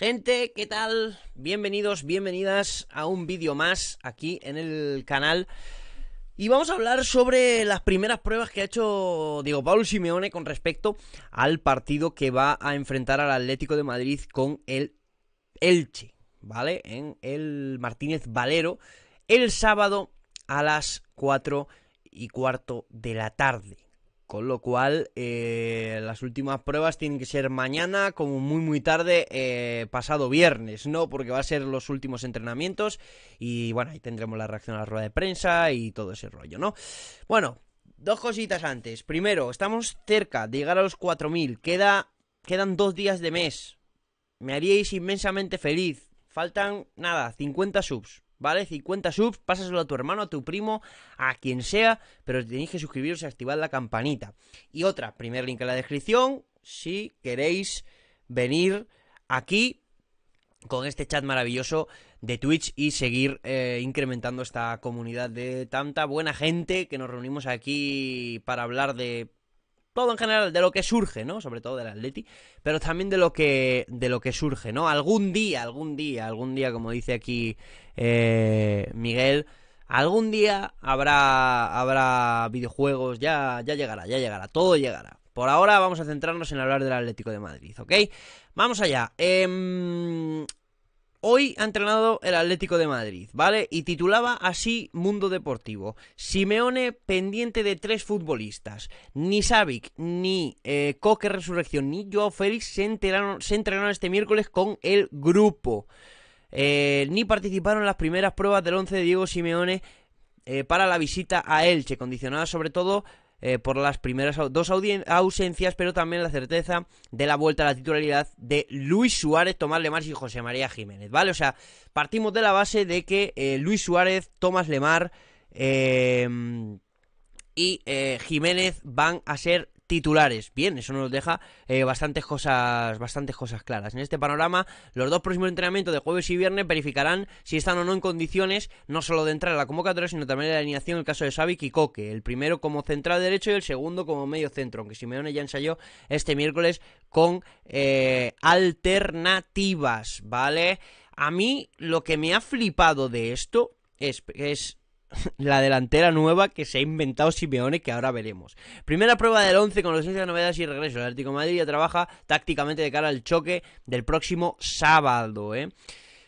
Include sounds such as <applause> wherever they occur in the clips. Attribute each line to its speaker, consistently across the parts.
Speaker 1: Gente, ¿qué tal? Bienvenidos, bienvenidas a un vídeo más aquí en el canal. Y vamos a hablar sobre las primeras pruebas que ha hecho Diego Paulo Simeone con respecto al partido que va a enfrentar al Atlético de Madrid con el Elche, ¿vale? En el Martínez Valero el sábado a las 4 y cuarto de la tarde. Con lo cual, eh, las últimas pruebas tienen que ser mañana, como muy muy tarde, eh, pasado viernes, ¿no? Porque va a ser los últimos entrenamientos y bueno, ahí tendremos la reacción a la rueda de prensa y todo ese rollo, ¿no? Bueno, dos cositas antes. Primero, estamos cerca de llegar a los 4.000, Queda, quedan dos días de mes. Me haríais inmensamente feliz. Faltan, nada, 50 subs. ¿vale? 50 subs, pásaselo a tu hermano, a tu primo, a quien sea, pero tenéis que suscribiros y activar la campanita. Y otra, primer link en la descripción, si queréis venir aquí con este chat maravilloso de Twitch y seguir eh, incrementando esta comunidad de tanta buena gente que nos reunimos aquí para hablar de todo en general, de lo que surge, ¿no? Sobre todo del Atleti, pero también de lo que, de lo que surge, ¿no? Algún día, algún día, algún día, como dice aquí eh, Miguel, algún día habrá, habrá videojuegos, ya, ya llegará, ya llegará, todo llegará. Por ahora vamos a centrarnos en hablar del Atlético de Madrid, ¿ok? Vamos allá. Eh, Hoy ha entrenado el Atlético de Madrid, ¿vale? Y titulaba así Mundo Deportivo. Simeone pendiente de tres futbolistas. Ni Savic, ni Coque eh, Resurrección, ni Joao Félix se, se entrenaron este miércoles con el grupo. Eh, ni participaron en las primeras pruebas del once de Diego Simeone eh, para la visita a Elche, condicionada sobre todo eh, por las primeras dos ausencias, pero también la certeza de la vuelta a la titularidad de Luis Suárez, Tomás Lemar y José María Jiménez, ¿vale? O sea, partimos de la base de que eh, Luis Suárez, Tomás Lemar eh, y Jiménez van a ser titulares. Bien, eso nos deja eh, bastantes, cosas, bastantes cosas claras. En este panorama, los dos próximos entrenamientos de jueves y viernes verificarán si están o no en condiciones no solo de entrar a la convocatoria, sino también de la alineación en el caso de Xavi y Coque. El primero como central derecho y el segundo como medio centro, aunque Simeone ya ensayó este miércoles con eh, alternativas, ¿vale? A mí lo que me ha flipado de esto es la delantera nueva que se ha inventado Simeone, que ahora veremos. Primera prueba del 11 con los de novedades y regreso El Atlético Madrid ya trabaja tácticamente de cara al choque del próximo sábado, ¿eh?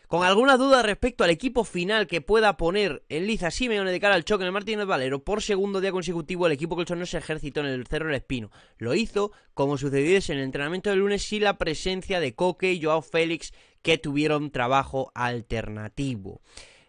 Speaker 1: Con alguna duda respecto al equipo final que pueda poner en Liza Simeone de cara al choque en el Martínez Valero, por segundo día consecutivo el equipo colchonero se ejercitó en el Cerro del Espino. Lo hizo, como sucedió en el entrenamiento del lunes, sin la presencia de Coque y Joao Félix, que tuvieron trabajo alternativo.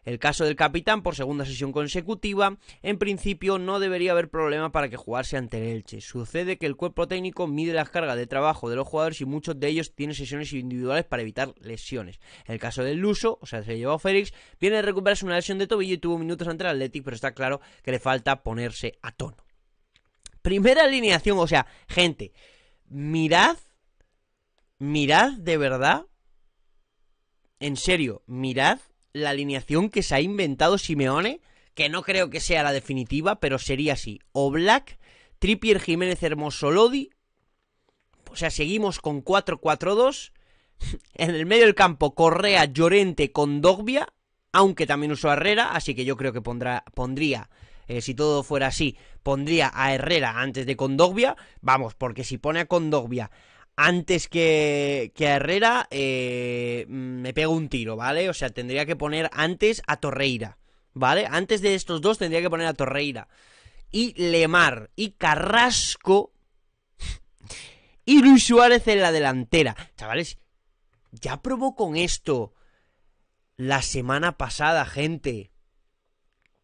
Speaker 1: El caso del capitán, por segunda sesión consecutiva, en principio no debería haber problema para que jugase ante el Elche. Sucede que el cuerpo técnico mide las cargas de trabajo de los jugadores y muchos de ellos tienen sesiones individuales para evitar lesiones. En el caso del Luso, o sea, se llevó Félix, viene de recuperarse una lesión de tobillo y tuvo minutos ante el Athletic, pero está claro que le falta ponerse a tono. Primera alineación, o sea, gente, mirad, mirad de verdad, en serio, mirad la alineación que se ha inventado Simeone, que no creo que sea la definitiva, pero sería así. O Black, Trippier, Jiménez, Hermoso, Lodi. O sea, seguimos con 4-4-2. En el medio del campo, Correa, Llorente con aunque también usó Herrera, así que yo creo que pondrá, pondría, eh, si todo fuera así, pondría a Herrera antes de Condogbia. Vamos, porque si pone a Condogbia antes que, que a Herrera, eh, me pego un tiro, ¿vale? O sea, tendría que poner antes a Torreira, ¿vale? Antes de estos dos tendría que poner a Torreira. Y Lemar y Carrasco. <laughs> Y Luis Suárez en la delantera. Chavales, ya probó con esto la semana pasada, gente.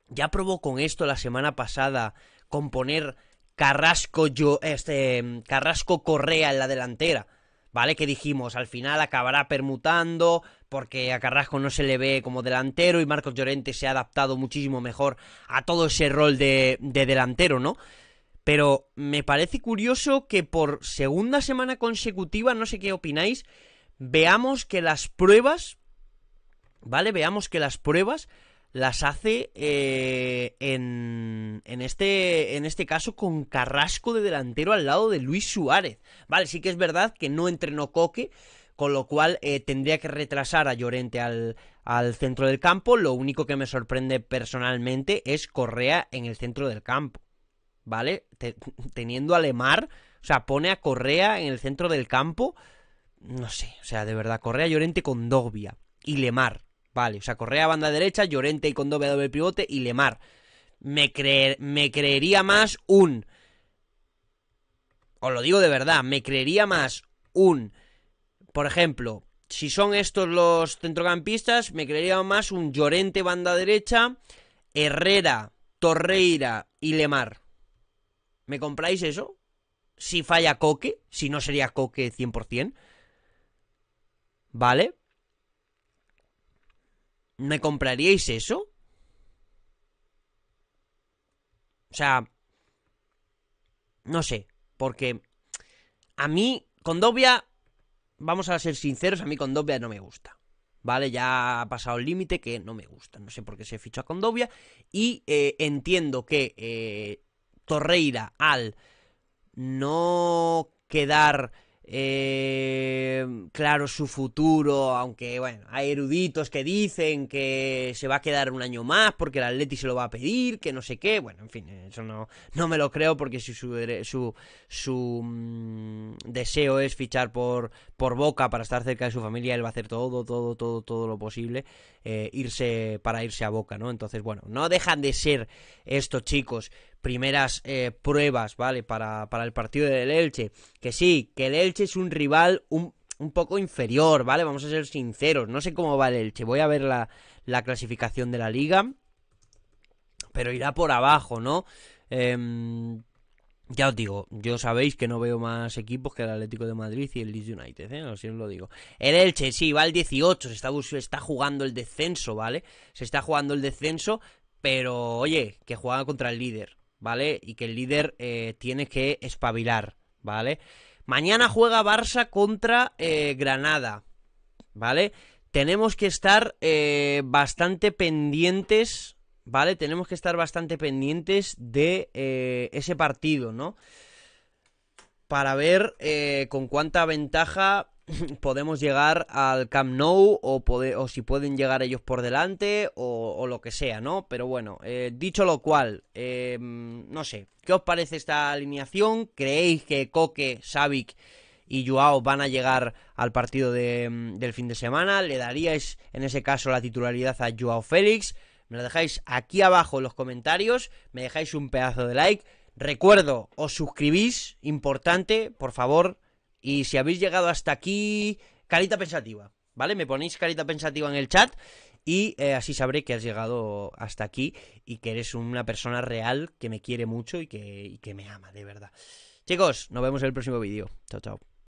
Speaker 1: Ya probó con esto la semana pasada. Con poner Carrasco, yo, este, Carrasco Correa en la delantera. ¿Vale? Que dijimos, al final acabará permutando, porque a Carrasco no se le ve como delantero y Marcos Llorente se ha adaptado muchísimo mejor a todo ese rol de, de delantero, ¿no? Pero me parece curioso que por segunda semana consecutiva, no sé qué opináis, veamos que las pruebas, ¿vale? Veamos que las pruebas las hace eh, en, en, este, en este caso con Carrasco de delantero al lado de Luis Suárez. Vale, sí que es verdad que no entrenó Coque, con lo cual eh, tendría que retrasar a Llorente al, centro del campo. Lo único que me sorprende personalmente es Correa en el centro del campo. ¿Vale? teniendo a Lemar, o sea, pone a Correa en el centro del campo. No sé, o sea, de verdad, Correa Llorente con Dogbia y Lemar. Vale, o sea, Correa banda derecha, Llorente y con doble doble pivote y Lemar. Me, me creería más un... Os lo digo de verdad, me creería más un... Por ejemplo, si son estos los centrocampistas, me creería más un Llorente banda derecha, Herrera, Torreira y Lemar. ¿Me compráis eso? Si falla Coque, si no sería Coque 100%. ¿Vale? ¿Me compraríais eso? O sea, no sé, porque a mí, Condobia vamos a ser sinceros, a mí Condobia no me gusta. ¿Vale? Ya ha pasado el límite que no me gusta. No sé por qué se fichó a Condovia. Y eh, entiendo que eh, Torreira, al no quedar eh, claro su futuro, aunque bueno, hay eruditos que dicen que se va a quedar un año más porque el Atleti se lo va a pedir, que no sé qué, bueno, en fin, eso no, no me lo creo porque si su, su, su mm, deseo es fichar por, por Boca para estar cerca de su familia, él va a hacer todo, todo, todo, todo lo posible eh, irse para irse a Boca, ¿no? Entonces, bueno, no dejan de ser estos chicos primeras eh, pruebas, ¿vale? Para, el partido del Elche. Que sí, que el Elche es un rival un, poco inferior, ¿vale? Vamos a ser sinceros. No sé cómo va el Elche. Voy a ver la, clasificación de la liga. Pero irá por abajo, ¿no? Em, ya os digo, yo sabéis que no veo más equipos que el Atlético de Madrid y el Leeds United, ¿eh? así os lo digo. El Elche, sí, va al 18, se está, está jugando el descenso, ¿vale? Se está jugando el descenso, pero oye, que juega contra el líder. ¿vale? Y que el líder eh, tiene que espabilar, ¿vale? Mañana juega Barça contra eh, Granada, ¿vale? Tenemos que estar eh, bastante pendientes, ¿vale? Tenemos que estar bastante pendientes de ese partido, ¿no? Para ver con cuánta ventaja <laughs> podemos llegar al Camp Nou o, si pueden llegar ellos por delante o, lo que sea, ¿no? Pero bueno, eh, dicho lo cual, em, no sé, ¿qué os parece esta alineación? ¿Creéis que Koke, Savic y Joao van a llegar al partido em, del fin de semana? ¿Le daríais en ese caso la titularidad a Joao Félix? Me lo dejáis aquí abajo en los comentarios, me dejáis un pedazo de like. Recuerdo, os suscribís, importante, por favor, y si habéis llegado hasta aquí, carita pensativa, ¿vale? Me ponéis carita pensativa en el chat y eh, así sabré que has llegado hasta aquí y que eres una persona real que me quiere mucho y que, y que me ama, de verdad. Chicos, nos vemos en el próximo vídeo. Chao, chao.